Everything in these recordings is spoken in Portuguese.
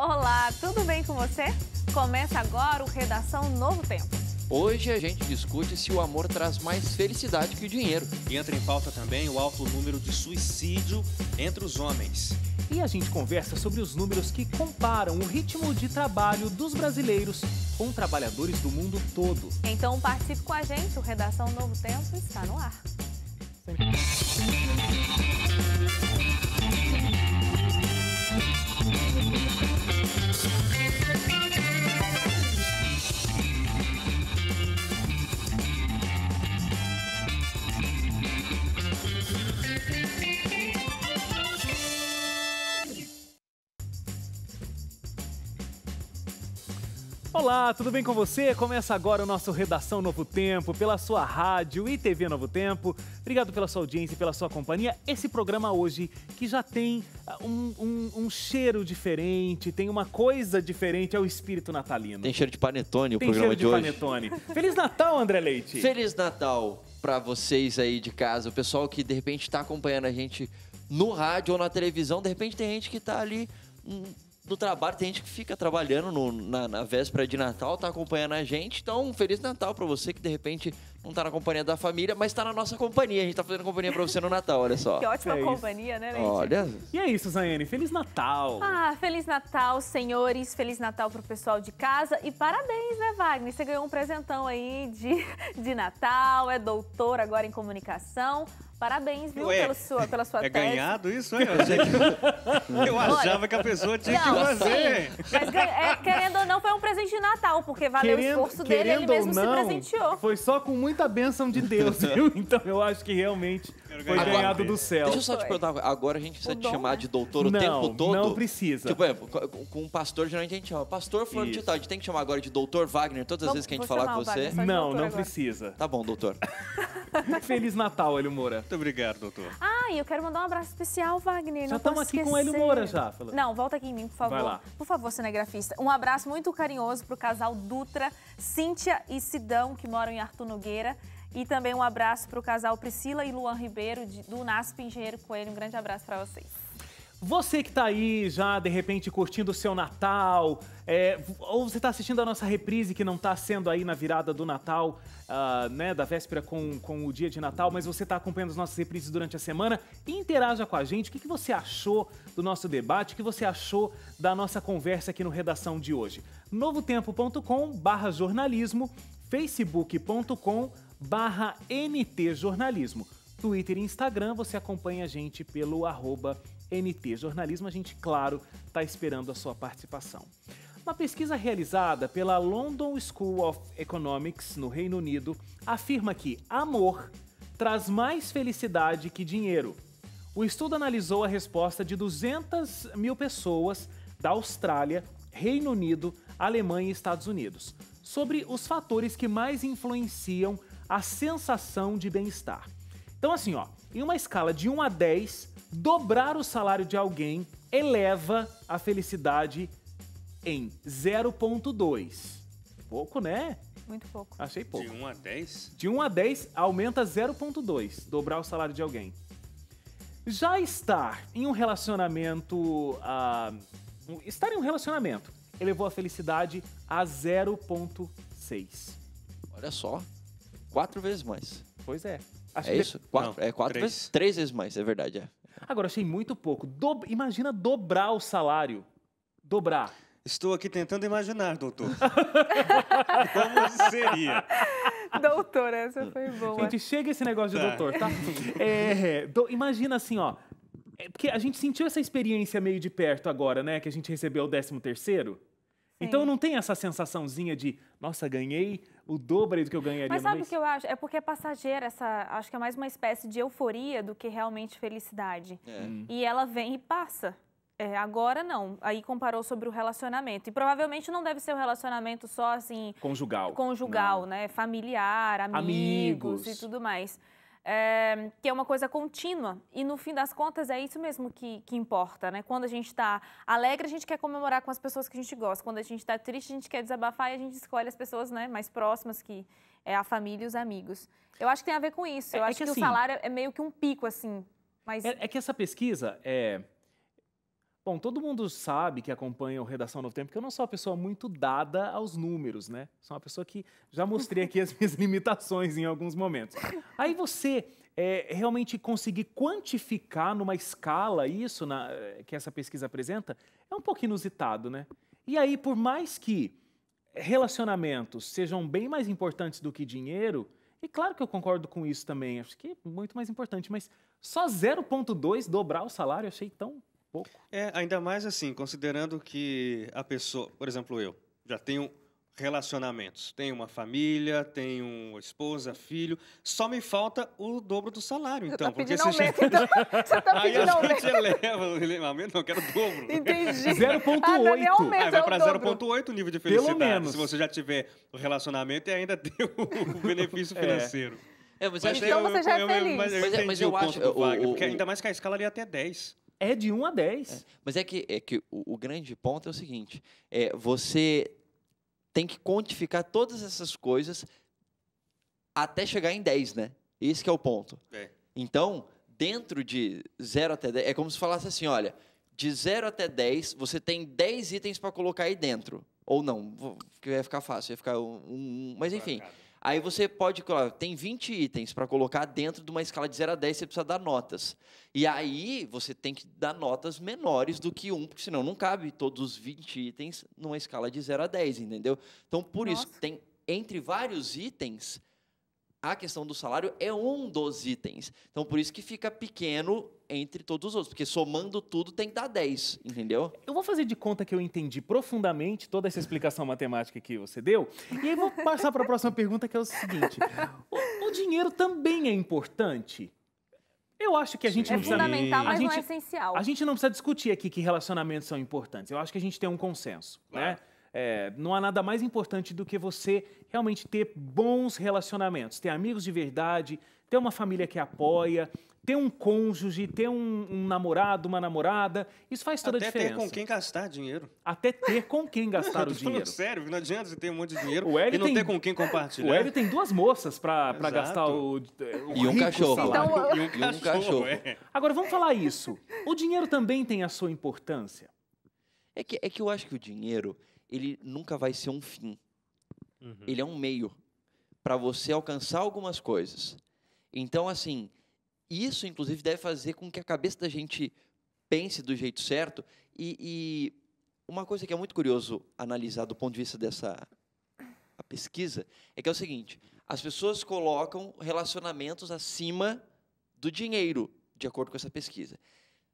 Olá, tudo bem com você? Começa agora o Redação Novo Tempo. Hoje a gente discute se o amor traz mais felicidade que o dinheiro. E entra em pauta também o alto número de suicídio entre os homens. E a gente conversa sobre os números que comparam o ritmo de trabalho dos brasileiros com trabalhadores do mundo todo. Então participe com a gente, o Redação Novo Tempo está no ar. Sim. Olá, tudo bem com você? Começa agora o nosso Redação Novo Tempo, pela sua rádio e TV Novo Tempo. Obrigado pela sua audiência e pela sua companhia. Esse programa hoje, que já tem ah, um, um, um cheiro diferente, tem uma coisa diferente, é o espírito natalino. Tem cheiro de panetone o tem programa de, de hoje. Panetone. Feliz Natal, André Leite! Feliz Natal para vocês aí de casa, o pessoal que de repente está acompanhando a gente no rádio ou na televisão, de repente tem gente que está ali hum, do trabalho. Tem gente que fica trabalhando no, na, na, véspera de Natal, tá acompanhando a gente. Então, Feliz Natal para você que de repente não tá na companhia da família, mas tá na nossa companhia. A gente tá fazendo companhia pra você no Natal, olha só. Que ótima é companhia, isso. né, Leite? Olha. E é isso, Zaiane. Feliz Natal. Ah, Feliz Natal, senhores. Feliz Natal pro pessoal de casa. E parabéns, né, Wagner? Você ganhou um presentão aí de, de Natal, é doutor agora em comunicação. Parabéns, viu, pela sua, pela sua é tese. É ganhado isso, hein? Eu, eu achava que a pessoa tinha não, que fazer. Sim, mas é, querendo ou não, foi um presente de Natal, porque valeu querendo, o esforço dele, ele mesmo não, se presenteou. Foi só com muita bênção de Deus, viu? Então eu acho que realmente foi agora, ganhado do céu. Deixa eu só te perguntar, agora a gente precisa te chamar né? de doutor o não, tempo todo? Não, precisa. Tipo, é, com um pastor, geralmente a gente chama, pastor fulano de tal, a gente tem que chamar agora de doutor Wagner todas as vezes que a gente falar com você? Wagner, não, não agora. precisa. Tá bom, doutor. Feliz Natal, Elio Moura. Muito obrigado, doutor. Ah, e eu quero mandar um abraço especial, Wagner. Já estamos aqui esquecer. com ele Moura já. Não, volta aqui em mim, por favor. Vai lá. Por favor, cinegrafista. Um abraço muito carinhoso para o casal Dutra, Cíntia e Sidão, que moram em Arthur Nogueira. E também um abraço para o casal Priscila e Luan Ribeiro, de, do NASP Engenheiro Coelho. Um grande abraço para vocês. Você que tá aí já, de repente, curtindo o seu Natal, é, ou você tá assistindo a nossa reprise que não tá sendo aí na virada do Natal, uh, né, da véspera com, com o dia de Natal, mas você tá acompanhando as nossas reprises durante a semana, interaja com a gente. O que, que você achou do nosso debate? O que você achou da nossa conversa aqui no Redação de hoje? novotempo.com barra jornalismo, facebook.com barra ntjornalismo. Twitter e Instagram, você acompanha a gente pelo arroba jornalismo NT Jornalismo, a gente, claro, está esperando a sua participação. Uma pesquisa realizada pela London School of Economics no Reino Unido afirma que amor traz mais felicidade que dinheiro. O estudo analisou a resposta de 200 mil pessoas da Austrália, Reino Unido, Alemanha e Estados Unidos sobre os fatores que mais influenciam a sensação de bem-estar. Então, assim, ó, em uma escala de 1 a 10, dobrar o salário de alguém eleva a felicidade em 0,2. Pouco, né? Muito pouco. Achei pouco. De 1 a 10? De 1 a 10 aumenta 0,2, dobrar o salário de alguém. Já estar em um relacionamento. Ah, estar em um relacionamento elevou a felicidade a 0,6. Olha só. Quatro vezes mais. Pois é. Acho é que... isso? Quatro, Não, é quatro três. vezes? Três vezes mais, é verdade, é. Agora, achei muito pouco. Do... Imagina dobrar o salário. Dobrar. Estou aqui tentando imaginar, doutor. Como seria? Doutor, essa foi boa. Gente, chega esse negócio tá. de doutor, tá? É, do, imagina assim, ó. É, porque a gente sentiu essa experiência meio de perto agora, né? Que a gente recebeu o 13 terceiro. Então não tem essa sensaçãozinha de, nossa, ganhei o dobro do que eu ganharia Mas sabe o que eu acho? É porque é passageira essa, acho que é mais uma espécie de euforia do que realmente felicidade. É. Hum. E ela vem e passa. É, agora não. Aí comparou sobre o relacionamento. E provavelmente não deve ser um relacionamento só assim. Conjugal. Conjugal, não. né? Familiar, amigos, amigos e tudo mais é, que é uma coisa contínua. E no fim das contas é isso mesmo que, que importa, né? Quando a gente está alegre, a gente quer comemorar com as pessoas que a gente gosta. Quando a gente está triste, a gente quer desabafar e a gente escolhe as pessoas né, mais próximas, que é a família e os amigos. Eu acho que tem a ver com isso. Eu é, é acho é que, que assim, o salário é meio que um pico, assim. Mas... É, é que essa pesquisa é Bom, todo mundo sabe que acompanha o Redação Novo Tempo que eu não sou uma pessoa muito dada aos números, né? Sou uma pessoa que já mostrei aqui as minhas limitações em alguns momentos. Aí você é, realmente conseguir quantificar numa escala isso na, eh, que essa pesquisa apresenta é um pouco inusitado, né? E aí, por mais que relacionamentos sejam bem mais importantes do que dinheiro, e claro que eu concordo com isso também, acho que é muito mais importante, mas só 0,2 dobrar o salário eu achei tão pouco. É, ainda mais assim, considerando que a pessoa, por exemplo, eu, já tenho relacionamentos, tenho uma família, tenho esposa, filho, só me falta o dobro do salário, você tá então. porque aumento, já... então. Você tá Aí pedindo Aí a gente eleva o aumento, não, quero o dobro. Entendi. 0,8. Ah, é Aí vai é para 0,8 o nível de felicidade. Pelo menos. Se você já tiver o relacionamento e ainda tem o benefício é. financeiro. É. É, mas mas então eu, você já é eu, é feliz. Eu, mas, mas eu, acho. O, o, porque ainda mais que a escala ali até 10. É de 1 a 10. É. Mas é que, é que o, o, grande ponto é o seguinte: é, você tem que quantificar todas essas coisas até chegar em 10, né? Esse é o ponto. É. Então, dentro de 0 até 10, é como se falasse assim: olha, de 0 até 10, você tem 10 itens para colocar aí dentro. Ou não, porque ia ficar fácil, ia ficar um. um mas enfim. Marcado. Aí você pode, colocar, tem 20 itens para colocar dentro de uma escala de 0 a 10, você precisa dar notas. E aí você tem que dar notas menores do que 1, porque senão não cabe todos os 20 itens numa escala de 0 a 10, entendeu? Então, por Nossa. isso, tem entre vários itens, a questão do salário é um dos itens. Então, por isso que fica pequeno entre todos os outros, porque somando tudo tem que dar 10, entendeu? Eu vou fazer de conta que eu entendi profundamente toda essa explicação matemática que você deu, e aí vou passar para a próxima pergunta, que é o seguinte: o, o, dinheiro também é importante? Eu acho que a gente é não precisa. É fundamental, mas gente, não é essencial. A gente não precisa discutir aqui que relacionamentos são importantes. Eu acho que a gente tem um consenso, né? claro. né? É, não há nada mais importante do que você realmente ter bons relacionamentos, ter amigos de verdade, ter uma família que apoia, ter um cônjuge, ter um, um namorado, uma namorada, isso faz toda Até a diferença. Até ter com quem gastar dinheiro. Até ter com quem gastar o dinheiro. Sério, não adianta você ter um monte de dinheiro o e não tem, ter com quem compartilhar. O Hélio tem duas moças para gastar o, o e, um cachorro, então, e, um cachorro. E um cachorro. É. Agora, vamos falar isso. O dinheiro também tem a sua importância. É que, é que eu acho que o dinheiro, ele nunca vai ser um fim. Uhum. Ele é um meio para você alcançar algumas coisas. Então, assim, isso inclusive deve fazer com que a cabeça da gente pense do jeito certo. E, e uma coisa que é muito curioso analisar do ponto de vista dessa pesquisa é que é o seguinte: as pessoas colocam relacionamentos acima do dinheiro, de acordo com essa pesquisa.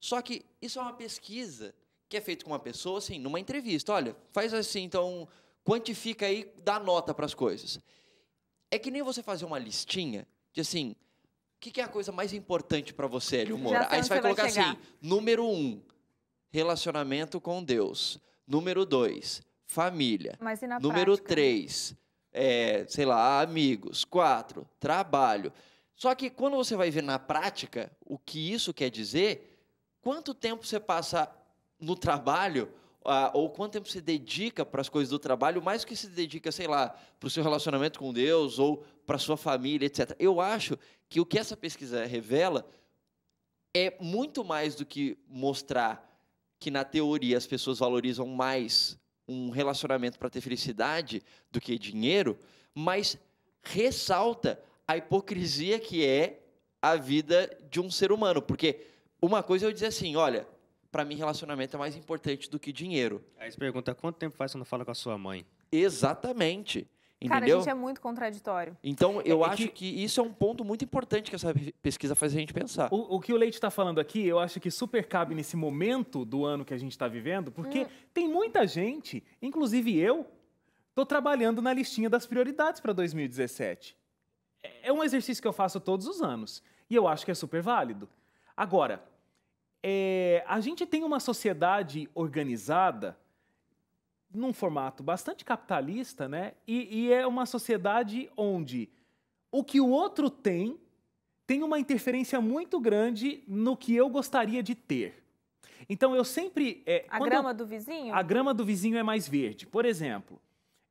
Só que isso é uma pesquisa que é feita com uma pessoa, assim, numa entrevista. Olha, faz assim, então quantifica aí, dá nota para as coisas. É que nem você fazer uma listinha de assim, o que, que, é a coisa mais importante para você, Hélio Moura? Aí você vai colocar vai assim, número um, relacionamento com Deus. Número dois, família. número prática? três, é, sei lá, amigos. Quatro, trabalho. Só que quando você vai ver na prática o que isso quer dizer, quanto tempo você passa no trabalho ou quanto tempo você dedica para as coisas do trabalho, mais que se dedica, sei lá, para o seu relacionamento com Deus ou para a sua família, etc. Eu acho que o que essa pesquisa revela é muito mais do que mostrar que, na teoria, as pessoas valorizam mais um relacionamento para ter felicidade do que dinheiro, mas ressalta a hipocrisia que é a vida de um ser humano. Porque uma coisa é eu dizer assim: olha, para mim, relacionamento é mais importante do que dinheiro. Aí você pergunta, quanto tempo faz que não fala com a sua mãe? Exatamente. Entendeu? Cara, a gente é muito contraditório. Então, é, eu é, acho que... que... isso é um ponto muito importante que essa pesquisa faz a gente pensar. O, o que o Leite está falando aqui, eu acho que super cabe nesse momento do ano que a gente está vivendo, porque hum. tem muita gente, inclusive eu, estou trabalhando na listinha das prioridades para 2017. É, é um exercício que eu faço todos os anos e eu acho que é super válido. Agora, é, a gente tem uma sociedade organizada num formato bastante capitalista, né? E, e, é uma sociedade onde o que o outro tem tem uma interferência muito grande no que eu gostaria de ter. Então eu sempre. É, a grama eu, do vizinho? A grama do vizinho é mais verde. Por exemplo,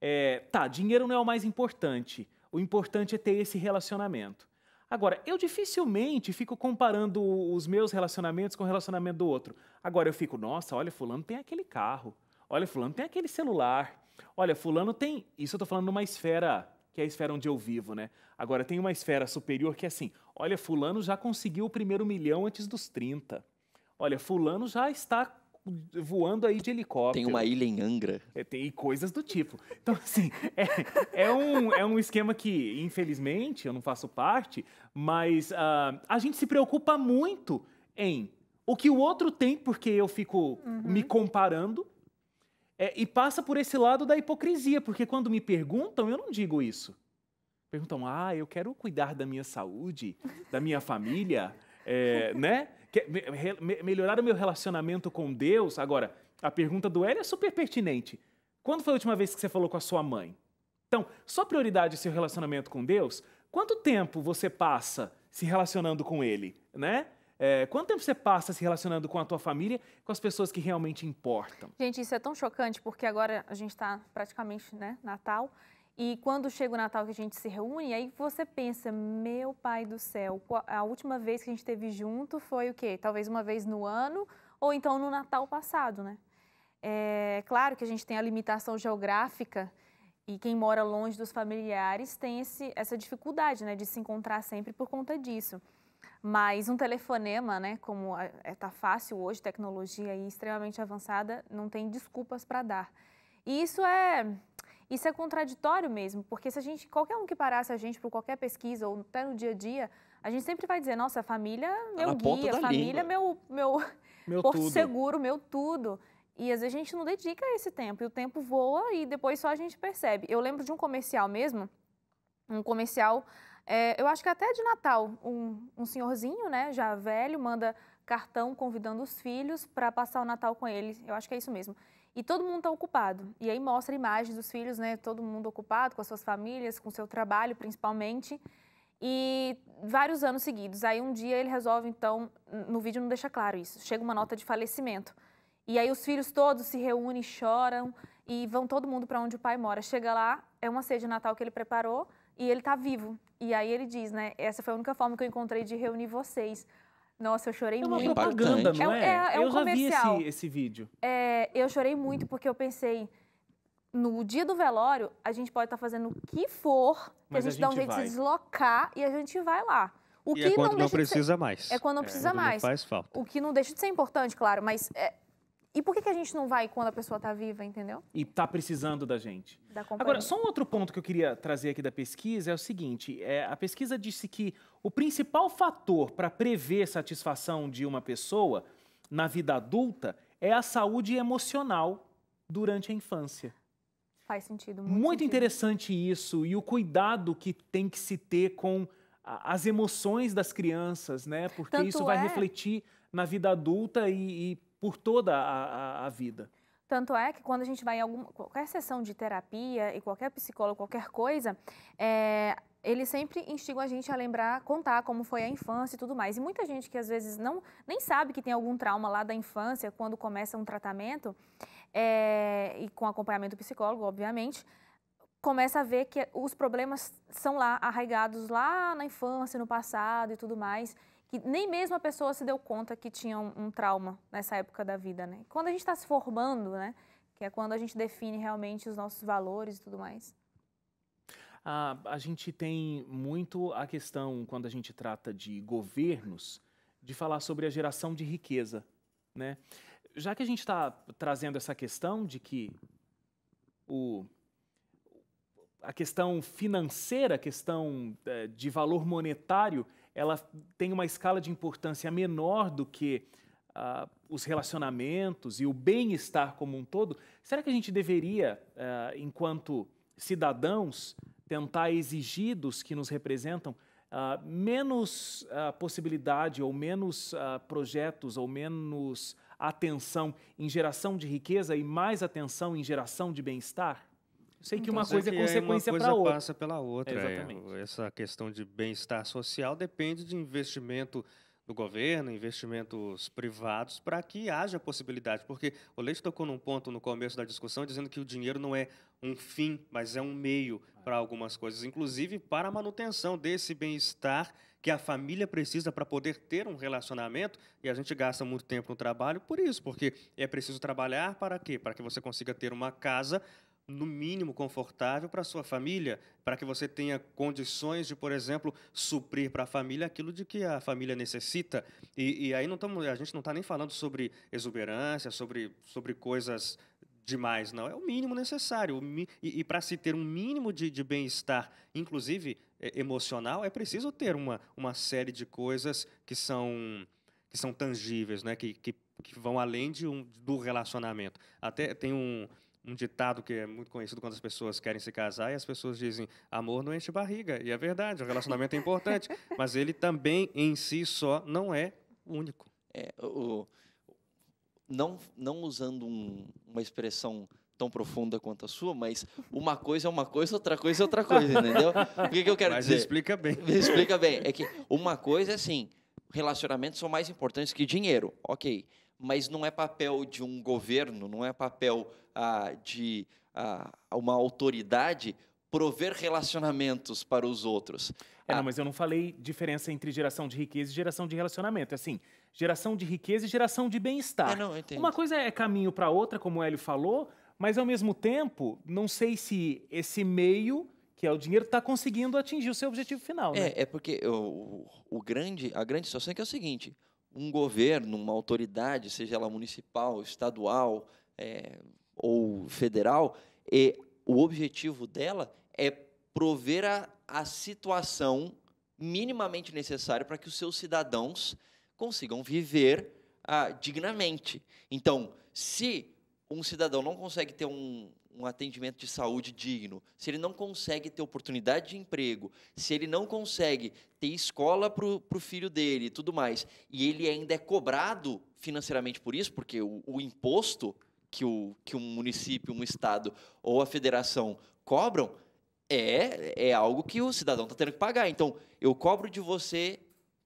é, tá, dinheiro não é o mais importante. O importante é ter esse relacionamento. Agora, eu dificilmente fico comparando os meus relacionamentos com o relacionamento do outro. Agora eu fico, nossa, olha, fulano tem aquele carro. Olha, fulano tem aquele celular. Olha, fulano tem. Isso eu estou falando numa esfera que é a esfera onde eu vivo, né? Agora tem uma esfera superior que é assim: olha, fulano já conseguiu o primeiro milhão antes dos 30. Olha, fulano já está voando aí de helicóptero. Tem uma ilha em Angra. É, tem coisas do tipo. Então, assim, é, é, um, é um esquema que, infelizmente, eu não faço parte, mas uh, a gente se preocupa muito em o que o outro tem, porque eu fico uhum. me comparando, é, e passa por esse lado da hipocrisia, porque quando me perguntam, eu não digo isso. Perguntam, ah, eu quero cuidar da minha saúde, da minha família. É, né? Me, melhorar o meu relacionamento com Deus. Agora, a pergunta do Hélio é super pertinente. Quando foi a última vez que você falou com a sua mãe? Então, só prioridade é seu relacionamento com Deus? Quanto tempo você passa se relacionando com Ele, né? É, quanto tempo você passa se relacionando com a tua família, com as pessoas que realmente importam? Gente, isso é tão chocante porque agora a gente está praticamente, né, Natal e quando chega o Natal que a gente se reúne, aí você pensa, meu pai do céu, a última vez que a gente esteve junto foi o quê? Talvez uma vez no ano ou então no Natal passado, né? É claro que a gente tem a limitação geográfica e quem mora longe dos familiares tem esse, essa dificuldade, né, de se encontrar sempre por conta disso. Mas um telefonema, né, como está é, é, fácil hoje, tecnologia aí extremamente avançada, não tem desculpas para dar. E isso é isso é contraditório mesmo, porque se a gente, qualquer um que parasse a gente por qualquer pesquisa ou até no dia a dia, a gente sempre vai dizer, nossa, família é tá meu Na guia, família é meu, meu, meu porto tudo. seguro, meu tudo. E às vezes a gente não dedica esse tempo, e o tempo voa e depois só a gente percebe. Eu lembro de um comercial mesmo, um comercial, é, eu acho que até de Natal, um, um senhorzinho, né, já velho, manda cartão convidando os filhos para passar o Natal com ele. Eu acho que é isso mesmo. E todo mundo está ocupado. E aí mostra imagens dos filhos, né? Todo mundo ocupado com as suas famílias, com seu trabalho principalmente. E vários anos seguidos. Aí um dia ele resolve, então, no vídeo não deixa claro isso. Chega uma nota de falecimento. E aí os filhos todos se reúnem, choram e vão todo mundo para onde o pai mora. Chega lá, é uma ceia de Natal que ele preparou e ele está vivo. E aí ele diz, né? Essa foi a única forma que eu encontrei de reunir vocês. Nossa, eu chorei muito. É uma muito. propaganda, não é? É, é, é um eu comercial. Eu vi esse, esse vídeo. É, eu chorei muito porque eu pensei, no dia do velório, a gente pode estar tá fazendo o que for, que a gente a dá um jeito vai. de se deslocar e a gente vai lá. O e que é quando não, não precisa ser... mais. É quando não é, precisa quando mais. Não faz falta. O que não deixa de ser importante, claro, mas é, e por que, que a gente não vai quando a pessoa está viva, entendeu? E está precisando da gente. Da Agora, só um outro ponto que eu queria trazer aqui da pesquisa é o seguinte: é, a pesquisa disse que o principal fator para prever satisfação de uma pessoa na vida adulta é a saúde emocional durante a infância. Faz sentido. Muito, muito sentido. interessante isso e o cuidado que tem que se ter com a, as emoções das crianças, né? Porque Tanto isso vai é refletir na vida adulta e, e por toda a, a, a vida. Tanto é que quando a gente vai em qualquer sessão de terapia e qualquer psicólogo, qualquer coisa, é, eles sempre instigam a gente a lembrar, contar como foi a infância e tudo mais. E muita gente que às vezes não nem sabe que tem algum trauma lá da infância quando começa um tratamento, é, e com acompanhamento psicólogo, obviamente, começa a ver que os problemas são lá, arraigados lá na infância, no passado e tudo mais que nem mesmo a pessoa se deu conta que tinha um, um trauma nessa época da vida, né? Quando a gente está se formando, né? Que é quando a gente define realmente os nossos valores e tudo mais. Ah, a gente tem muito a questão, quando a gente trata de governos, de falar sobre a geração de riqueza, né? Já que a gente está trazendo essa questão de que o a questão financeira, a questão eh, de valor monetário ela tem uma escala de importância menor do que uh, os relacionamentos e o bem-estar como um todo, será que a gente deveria, uh, enquanto cidadãos, tentar exigir dos que nos representam uh, menos possibilidade ou menos projetos ou menos atenção em geração de riqueza e mais atenção em geração de bem-estar? Sei que então, uma coisa é que é consequência para outra. passa pela outra. É, exatamente. É. Essa questão de bem-estar social depende de investimento do governo, investimentos privados, para que haja possibilidade. Porque o Leite tocou num ponto no começo da discussão, dizendo que o dinheiro não é um fim, mas é um meio para algumas coisas, inclusive para a manutenção desse bem-estar que a família precisa para poder ter um relacionamento. E a gente gasta muito tempo no trabalho por isso, porque é preciso trabalhar para quê? Para que você consiga ter uma casa no mínimo confortável para sua família, para que você tenha condições de, por exemplo, suprir para a família aquilo de que a família necessita. E, e aí não tamo, a gente não está nem falando sobre exuberância, sobre, sobre coisas demais, não. É o mínimo necessário. E, e para se ter um mínimo de, de bem-estar, inclusive é, emocional, é preciso ter uma, uma série de coisas que são que são tangíveis, né? que, que, que vão além de um, do relacionamento. Até tem um, um ditado que é muito conhecido quando as pessoas querem se casar e as pessoas dizem amor não enche barriga. E é verdade, o relacionamento é importante, mas ele também em si só não é único. É, o, não, não usando um, uma expressão tão profunda quanto a sua, mas uma coisa é uma coisa, outra coisa é outra coisa, entendeu? O que, que eu quero mas dizer? Mas explica bem. Me explica bem. É que uma coisa é assim, relacionamentos são mais importantes que dinheiro, ok mas não é papel de um governo, não é papel ah, de ah, uma autoridade prover relacionamentos para os outros. É, ah, não, mas eu não falei diferença entre geração de riqueza e geração de relacionamento. É assim, geração de riqueza e geração de bem-estar. É, não, uma coisa é caminho para outra, como o Hélio falou, mas ao mesmo tempo, não sei se esse meio que é o dinheiro está conseguindo atingir o seu objetivo final. Né? É, é porque o, o grande, a grande situação é que é o seguinte: um governo, uma autoridade, seja ela municipal, estadual é, ou federal, e o objetivo dela é prover a, a situação minimamente necessária para que os seus cidadãos consigam viver ah, dignamente. Então, se um cidadão não consegue ter um, um atendimento de saúde digno, se ele não consegue ter oportunidade de emprego, se ele não consegue ter escola para o filho dele e tudo mais, e ele ainda é cobrado financeiramente por isso, porque o, o imposto que, o, que um município, um estado ou a federação cobram é, é algo que o cidadão está tendo que pagar. Então, eu cobro de você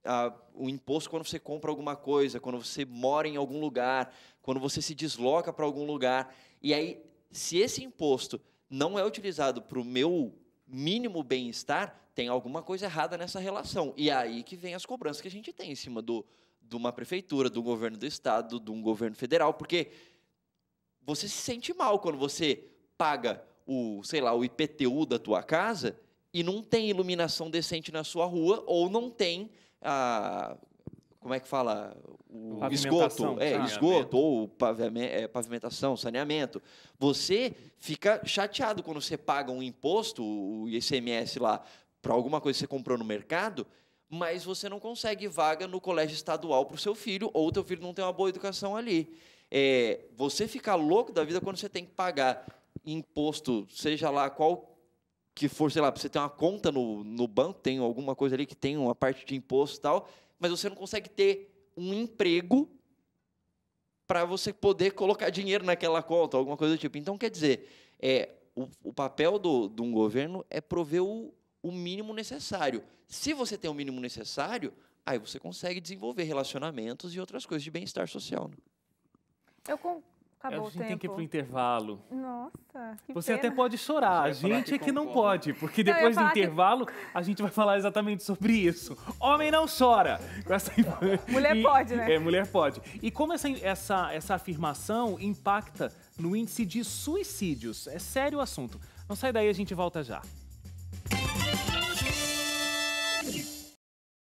ah, o imposto quando você compra alguma coisa, quando você mora em algum lugar, quando você se desloca para algum lugar. E aí se esse imposto não é utilizado para o meu mínimo bem-estar, tem alguma coisa errada nessa relação. E é aí que vem as cobranças que a gente tem em cima do, de uma prefeitura, do governo do estado, de um governo federal, porque você se sente mal quando você paga o, sei lá, o IPTU da tua casa e não tem iluminação decente na sua rua ou não tem a ah, como é que fala? O esgoto, é, esgoto ou é, pavimentação, saneamento. Você fica chateado quando você paga um imposto, o ICMS lá, para alguma coisa que você comprou no mercado, mas você não consegue vaga no colégio estadual para o seu filho, ou o teu filho não tem uma boa educação ali. É, você fica louco da vida quando você tem que pagar imposto, seja lá qual que for, sei lá, você tem uma conta no, no banco, tem alguma coisa ali que tem uma parte de imposto e tal, mas você não consegue ter um emprego para você poder colocar dinheiro naquela conta, alguma coisa do tipo. Então, quer dizer, é, o, o papel do, de um governo é prover o, o mínimo necessário. Se você tem o mínimo necessário, aí você consegue desenvolver relacionamentos e outras coisas de bem-estar social. Né? Eu concordo. Acabou a gente o tempo. tem que ir pro intervalo. Nossa. Você pena. até pode chorar. A gente é que não pode, porque depois do intervalo que... a gente vai falar exatamente sobre isso. Homem não chora. Essa... Mulher e, pode, né? É, mulher pode. E como essa, essa, essa afirmação impacta no índice de suicídios? É sério o assunto. Não sai daí, a gente volta já.